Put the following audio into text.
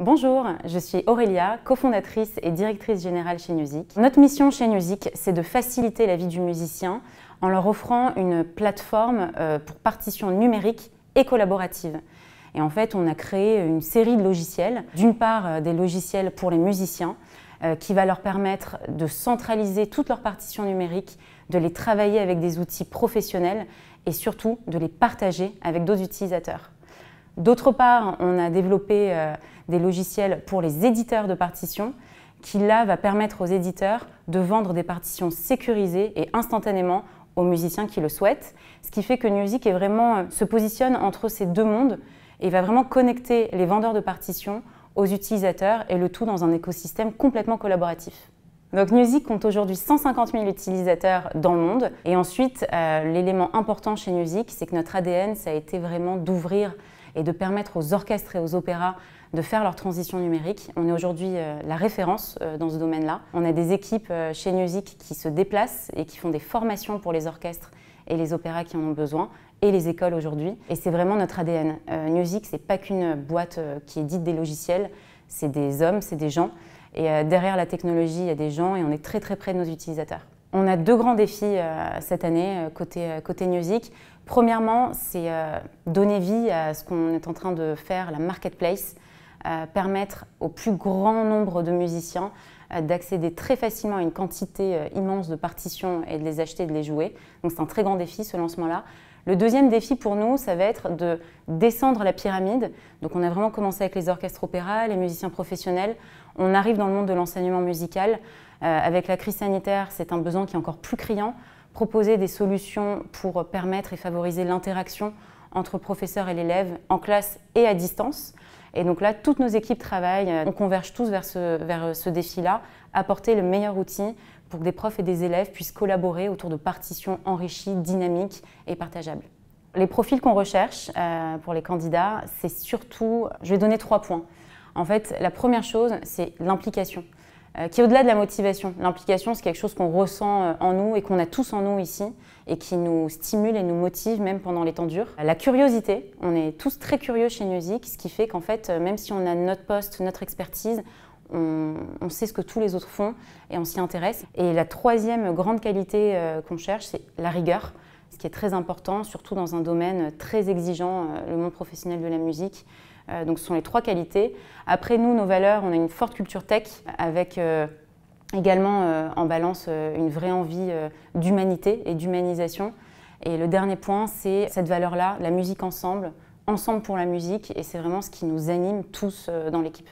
Bonjour, je suis Aurélia, cofondatrice et directrice générale chez Music. Notre mission chez Music, c'est de faciliter la vie du musicien en leur offrant une plateforme euh, pour partitions numériques et collaboratives. Et en fait, on a créé une série de logiciels. D'une part, euh, des logiciels pour les musiciens euh, qui va leur permettre de centraliser toutes leurs partitions numériques, de les travailler avec des outils professionnels et surtout de les partager avec d'autres utilisateurs. D'autre part, on a développé euh, des logiciels pour les éditeurs de partitions qui, là, va permettre aux éditeurs de vendre des partitions sécurisées et instantanément aux musiciens qui le souhaitent. Ce qui fait que Music vraiment, euh, se positionne entre ces deux mondes et va vraiment connecter les vendeurs de partitions aux utilisateurs et le tout dans un écosystème complètement collaboratif. Donc Music compte aujourd'hui 150 000 utilisateurs dans le monde. Et ensuite, euh, l'élément important chez Music, c'est que notre ADN, ça a été vraiment d'ouvrir et de permettre aux orchestres et aux opéras de faire leur transition numérique. On est aujourd'hui euh, la référence euh, dans ce domaine-là. On a des équipes euh, chez Music qui se déplacent et qui font des formations pour les orchestres et les opéras qui en ont besoin, et les écoles aujourd'hui. Et c'est vraiment notre ADN. Music, c'est pas qu'une boîte qui édite des logiciels, c'est des hommes, c'est des gens. Et derrière la technologie, il y a des gens et on est très très près de nos utilisateurs. On a deux grands défis euh, cette année euh, côté, euh, côté Premièrement, c'est donner vie à ce qu'on est en train de faire, la marketplace, permettre au plus grand nombre de musiciens d'accéder très facilement à une quantité immense de partitions et de les acheter de les jouer. Donc c'est un très grand défi ce lancement-là. Le deuxième défi pour nous, ça va être de descendre la pyramide. Donc on a vraiment commencé avec les orchestres opéra, les musiciens professionnels. On arrive dans le monde de l'enseignement musical euh, avec la crise sanitaire, c'est un besoin qui est encore plus criant. Proposer des solutions pour permettre et favoriser l'interaction entre professeurs et l'élève en classe et à distance. Et donc là, toutes nos équipes travaillent, euh, on converge tous vers euh, ce, défi-là, apporter le meilleur outil pour que des profs et des élèves puissent collaborer autour de partitions enrichies, dynamiques et partageables. Les profils qu'on recherche pour les candidats, c'est surtout, je vais donner trois points. En fait, la première chose, c'est l'implication. Euh, qui est au-delà de la motivation. L'implication, c'est quelque chose qu'on ressent euh, en nous et qu'on a tous en nous ici et qui nous stimule et nous motive même pendant les temps durs. Euh, la curiosité, on est tous très curieux chez Music, ce qui fait qu'en fait, même si on a notre poste, notre expertise, on, on, sait ce que tous les autres font et on s'y intéresse. Et la troisième grande qualité qu'on cherche, c'est la rigueur, ce qui est très important, surtout dans un domaine très exigeant, le monde professionnel de la musique. Euh, donc ce sont les trois qualités. Après nous, nos valeurs, on a une forte culture tech avec euh, également euh, en balance une vraie envie d'humanité et d'humanisation. Et le dernier point, c'est cette valeur-là, la musique ensemble, ensemble pour la musique, et c'est vraiment ce qui nous anime tous dans l'équipe.